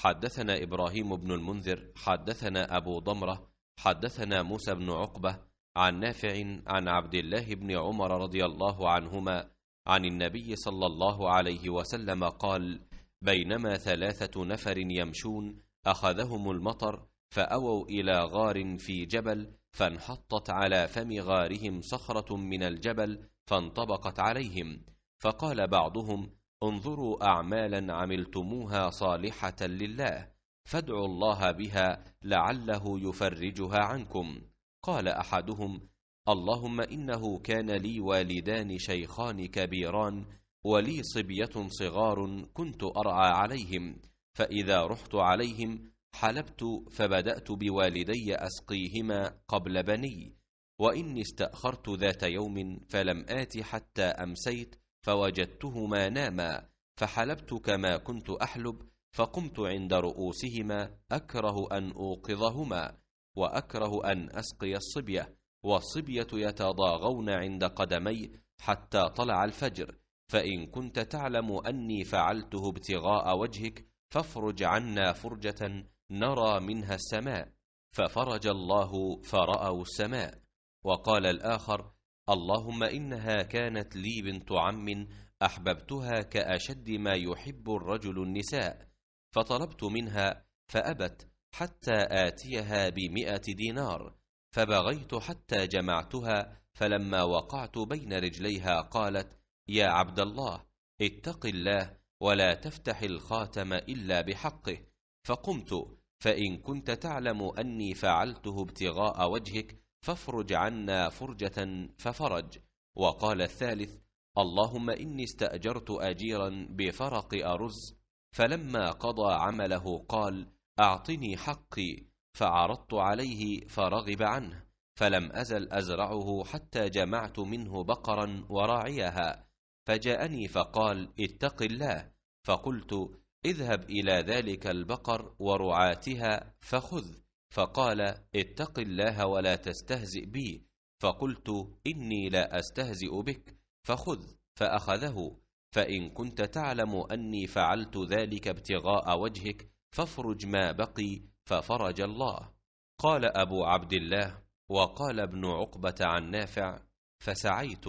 حدثنا إبراهيم بن المنذر حدثنا أبو ضمرة حدثنا موسى بن عقبة عن نافع عن عبد الله بن عمر رضي الله عنهما عن النبي صلى الله عليه وسلم قال بينما ثلاثة نفر يمشون أخذهم المطر فأووا إلى غار في جبل فانحطت على فم غارهم صخرة من الجبل فانطبقت عليهم فقال بعضهم انظروا اعمالا عملتموها صالحه لله فادعوا الله بها لعله يفرجها عنكم قال احدهم اللهم انه كان لي والدان شيخان كبيران ولي صبيه صغار كنت ارعى عليهم فاذا رحت عليهم حلبت فبدات بوالدي اسقيهما قبل بني واني استاخرت ذات يوم فلم ات حتى امسيت فوجدتهما ناما فحلبت كما كنت احلب فقمت عند رؤوسهما اكره ان اوقظهما واكره ان اسقي الصبيه والصبيه يتضاغون عند قدمي حتى طلع الفجر فان كنت تعلم اني فعلته ابتغاء وجهك فافرج عنا فرجه نرى منها السماء ففرج الله فراوا السماء وقال الاخر اللهم إنها كانت لي بنت عم أحببتها كأشد ما يحب الرجل النساء فطلبت منها فأبت حتى آتيها بمئة دينار فبغيت حتى جمعتها فلما وقعت بين رجليها قالت يا عبد الله اتق الله ولا تفتح الخاتم إلا بحقه فقمت فإن كنت تعلم أني فعلته ابتغاء وجهك فافرج عنا فرجة ففرج وقال الثالث اللهم إني استأجرت أجيرا بفرق أرز فلما قضى عمله قال أعطني حقي فعرضت عليه فرغب عنه فلم أزل أزرعه حتى جمعت منه بقرا وراعيها فجاءني فقال اتق الله فقلت اذهب إلى ذلك البقر ورعاتها فخذ فقال اتق الله ولا تستهزئ بي فقلت إني لا أستهزئ بك فخذ فأخذه فإن كنت تعلم أني فعلت ذلك ابتغاء وجهك فافرج ما بقي ففرج الله قال أبو عبد الله وقال ابن عقبة عن نافع فسعيت